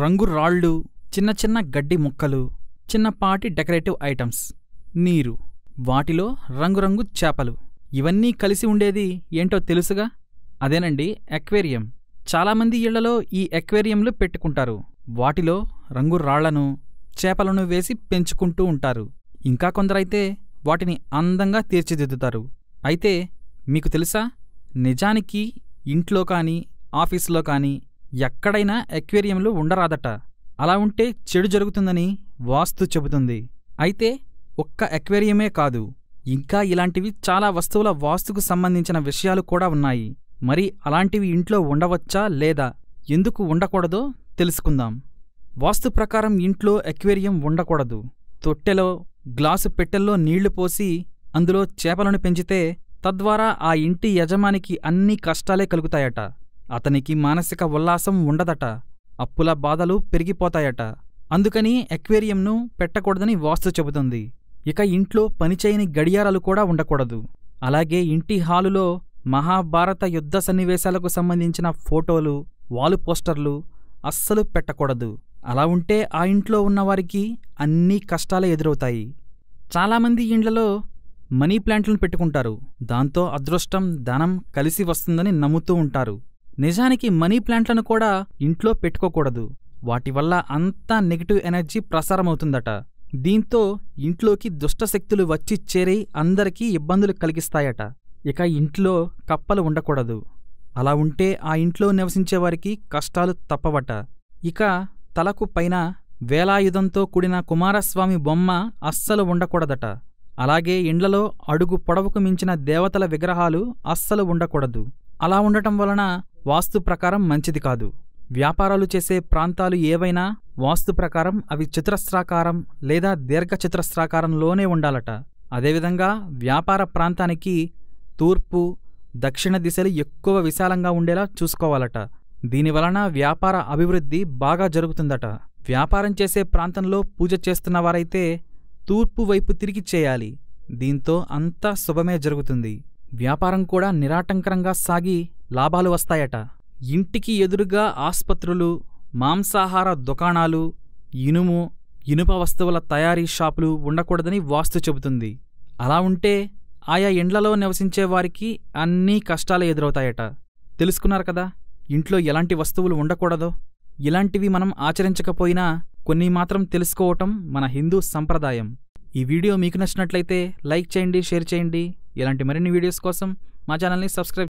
రంగు రాళ్ళు చిన్న చిన్న గడ్డి ముక్కలు చిన్నపాటి డెకరేటివ్ ఐటమ్స్ నీరు వాటిలో రంగురంగు చేపలు ఇవన్నీ కలిసి ఉండేది ఏంటో తెలుసుగా అదేనండి ఎక్వేరియం చాలామంది ఇళ్లలో ఈ ఎక్వేరియంలు పెట్టుకుంటారు వాటిలో రంగు రాళ్లను చేపలను వేసి పెంచుకుంటూ ఉంటారు ఇంకా కొందరైతే వాటిని అందంగా తీర్చిదిద్దుతారు అయితే మీకు తెలుసా నిజానికి ఇంట్లో కానీ ఆఫీసులో కానీ ఎక్కడైనా ఎక్వేరియంలు ఉండరాదట అలా ఉంటే చెడు జరుగుతుందని వాస్తు చెబుతుంది అయితే ఒక్క ఎక్వేరియమే కాదు ఇంకా ఇలాంటివి చాలా వస్తువుల వాస్తుకు సంబంధించిన విషయాలు కూడా ఉన్నాయి మరి అలాంటివి ఇంట్లో ఉండవచ్చా లేదా ఎందుకు ఉండకూడదో తెలుసుకుందాం వాస్తు ప్రకారం ఇంట్లో ఎక్వేరియం ఉండకూడదు తొట్టెలో గ్లాసు పెట్టెల్లో నీళ్లు పోసి అందులో చేపలను పెంచితే తద్వారా ఆ ఇంటి యజమానికి అన్ని కష్టాలే కలుగుతాయట అతనికి మానసిక ఉల్లాసం ఉండదట అప్పుల బాధలు పెరిగిపోతాయట అందుకని ఎక్వేరియంను పెట్టకూడదని వాస్తు చెబుతుంది ఇక ఇంట్లో పనిచేయని గడియారాలు కూడా ఉండకూడదు అలాగే ఇంటి హాలులో మహాభారత యుద్ధ సన్నివేశాలకు సంబంధించిన ఫోటోలు వాలు పోస్టర్లు అస్సలు పెట్టకూడదు అలా ఉంటే ఆ ఇంట్లో ఉన్నవారికి అన్ని కష్టాలే ఎదురవుతాయి చాలామంది ఇండ్లలో మనీ ప్లాంట్లను పెట్టుకుంటారు దాంతో అదృష్టం ధనం కలిసి వస్తుందని నమ్ముతూ ఉంటారు నిజానికి మనీ ప్లాంట్లను కూడా ఇంట్లో పెట్టుకోకూడదు వాటి వల్ల అంతా నెగిటివ్ ఎనర్జీ ప్రసారమవుతుందట దీంతో ఇంట్లోకి దుష్టశక్తులు వచ్చి చేరి అందరికీ ఇబ్బందులు కలిగిస్తాయట ఇక ఇంట్లో కప్పలు ఉండకూడదు అలా ఉంటే ఆ ఇంట్లో నివసించేవారికి కష్టాలు తప్పవట ఇక తలకు పైన వేలాయుధంతో కూడిన కుమారస్వామి బొమ్మ అస్సలు ఉండకూడదట అలాగే ఇండ్లలో అడుగు పొడవుకు మించిన దేవతల విగ్రహాలు అస్సలు ఉండకూడదు అలా ఉండటం వలన వాస్తు ప్రకారం మంచిది కాదు వ్యాపారాలు చేసే ప్రాంతాలు ఏవైనా వాస్తు ప్రకారం అవి చతురస్రాకారం లేదా చతురస్రాకారంలోనే ఉండాలట అదేవిధంగా వ్యాపార ప్రాంతానికి తూర్పు దక్షిణ దిశలు ఎక్కువ విశాలంగా ఉండేలా చూసుకోవాలట దీనివలన వ్యాపార అభివృద్ధి బాగా జరుగుతుందట వ్యాపారం చేసే ప్రాంతంలో పూజ చేస్తున్నవారైతే తూర్పు వైపు తిరిగి చేయాలి దీంతో అంతా శుభమే జరుగుతుంది వ్యాపారం కూడా నిరాటంకరంగా సాగి లాభాలు వస్తాయట ఇంటికి ఎదురుగా ఆస్పత్రులు మాంసాహార దుకాణాలు ఇనుము ఇనుప వస్తువుల తయారీ షాపులు ఉండకూడదని వాస్తు చెబుతుంది అలా ఉంటే ఆయా ఇండ్లలో నివసించేవారికి అన్నీ కష్టాలు ఎదురవుతాయట తెలుసుకున్నారు కదా ఇంట్లో ఎలాంటి వస్తువులు ఉండకూడదో ఇలాంటివి మనం ఆచరించకపోయినా కొన్ని మాత్రం తెలుసుకోవటం మన హిందూ సంప్రదాయం ఈ వీడియో మీకు నచ్చినట్లయితే లైక్ చేయండి షేర్ చేయండి ఇలాంటి మరిన్ని వీడియోస్ కోసం మా ఛానల్ని సబ్స్క్రైబ్